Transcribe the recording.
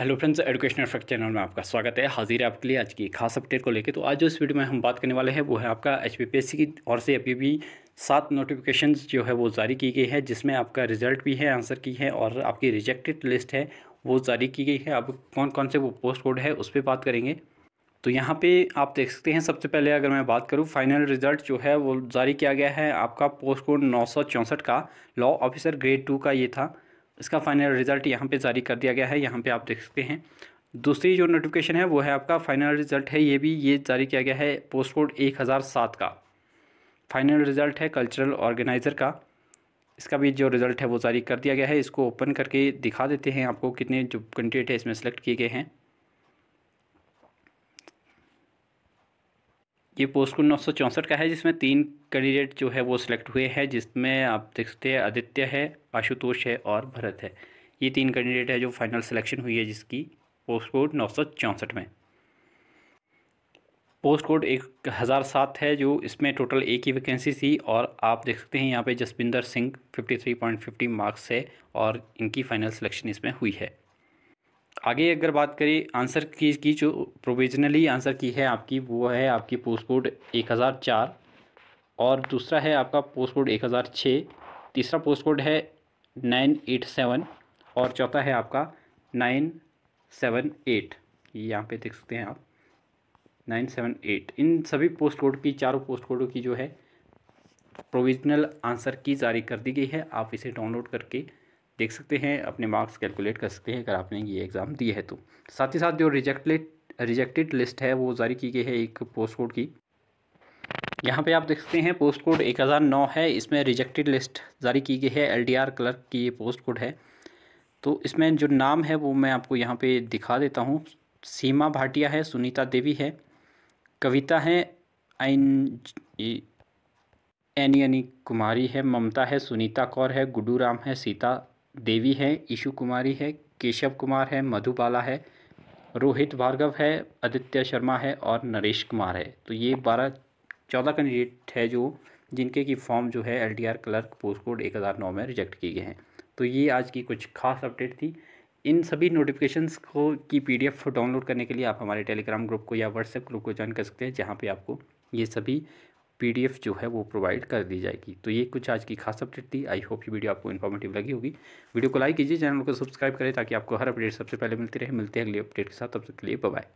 hello friends education fact channel में आपका स्वागत है हाजिर है आपके लिए आज की खास अपडेट को लेकर तो आज जो इस वीडियो में हम बात करने वाले हैं वो है आपका एच की और से अभी भी सात नोटिफिकेशन जो है वो जारी की गई है जिसमें आपका रिजल्ट भी है आंसर की है और आपकी रिजेक्टेड लिस्ट है वो जारी की गई है अब कौन कौन से वो पोस्ट कोड है उस पर बात करेंगे तो यहाँ पे आप देख सकते हैं सबसे पहले अगर मैं बात करूँ फाइनल रिजल्ट जो है वो जारी किया गया है आपका पोस्ट कोड नौ का लॉ ऑफिसर ग्रेड टू का ये था इसका फाइनल रिज़ल्ट यहाँ पे जारी कर दिया गया है यहाँ पे आप देख सकते हैं दूसरी जो नोटिफिकेशन है वो है आपका फाइनल रिज़ल्ट है ये भी ये जारी किया गया है पोस्ट कोड एक हज़ार सात का फाइनल रिज़ल्ट है कल्चरल ऑर्गेनाइज़र का इसका भी जो रिज़ल्ट है वो जारी कर दिया गया है इसको ओपन करके दिखा देते हैं आपको कितने जो कैंडिडेट है इसमें सेलेक्ट किए गए हैं ये पोस्ट कोड नौ का है जिसमें तीन कैंडिडेट जो है वो सिलेक्ट हुए हैं जिसमें आप देख सकते हैं आदित्य है आशुतोष है और भरत है ये तीन कैंडिडेट है जो फाइनल सिलेक्शन हुई है जिसकी पोस्ट कोड नौ में पोस्ट कोड एक हज़ार सात है जो इसमें टोटल एक ही वैकेंसी थी और आप देख सकते हैं यहाँ पे जसविंदर सिंह फिफ्टी मार्क्स है और इनकी फ़ाइनल सिलेक्शन इसमें हुई है आगे अगर बात करें आंसर की की जो प्रोविजनली आंसर की है आपकी वो है आपकी पोस्ट कोड एक हज़ार चार और दूसरा है आपका पोस्ट कोड एक हज़ार छः तीसरा पोस्ट कोड है नाइन एट सेवन और चौथा है आपका नाइन सेवन एट यहाँ पे देख सकते हैं आप नाइन सेवन एट इन सभी पोस्ट कोड की चारों पोस्ट कोडों की जो है प्रोविजनल आंसर की जारी कर दी गई है आप इसे डाउनलोड करके देख सकते हैं अपने मार्क्स कैलकुलेट कर सकते हैं अगर आपने ये एग्ज़ाम दिए है तो साथ ही साथ जो रिजेक्टेड रिजेक्टेड लिस्ट है वो जारी की गई है एक पोस्ट कोड की यहाँ पे आप देख सकते हैं पोस्ट कोड एक हज़ार नौ है इसमें रिजेक्टेड लिस्ट जारी की गई है आर क्लर्क की ये पोस्ट कोड है तो इसमें जो नाम है वो मैं आपको यहाँ पर दिखा देता हूँ सीमा भाटिया है सुनीता देवी है कविता है आइन एनी एनी कुमारी है ममता है सुनीता कौर है गुडू राम है सीता देवी है ईशु कुमारी है केशव कुमार है मधुबाला है रोहित भार्गव है आदित्य शर्मा है और नरेश कुमार है तो ये बारह चौदह कैंडिडेट है जो जिनके की फॉर्म जो है एलटीआर क्लर्क पोस्ट कोड एक हज़ार नौ में रिजेक्ट किए गए हैं तो ये आज की कुछ खास अपडेट थी इन सभी नोटिफिकेशंस को की पीडीएफ डाउनलोड करने के लिए आप हमारे टेलीग्राम ग्रुप को या व्हाट्सएप ग्रुप को ज्वाइन कर सकते हैं जहाँ पर आपको ये सभी पीडीएफ जो है वो प्रोवाइड कर दी जाएगी तो ये कुछ आज की खास अपडेट थी आई होप ये वीडियो आपको इन्फॉर्मेटिव लगी होगी वीडियो को लाइक कीजिए चैनल को सब्सक्राइब करें ताकि आपको हर अपडेट सबसे पहले मिलती रहे मिलते हैं अगले अपडेट के साथ तब तक के लिए बाय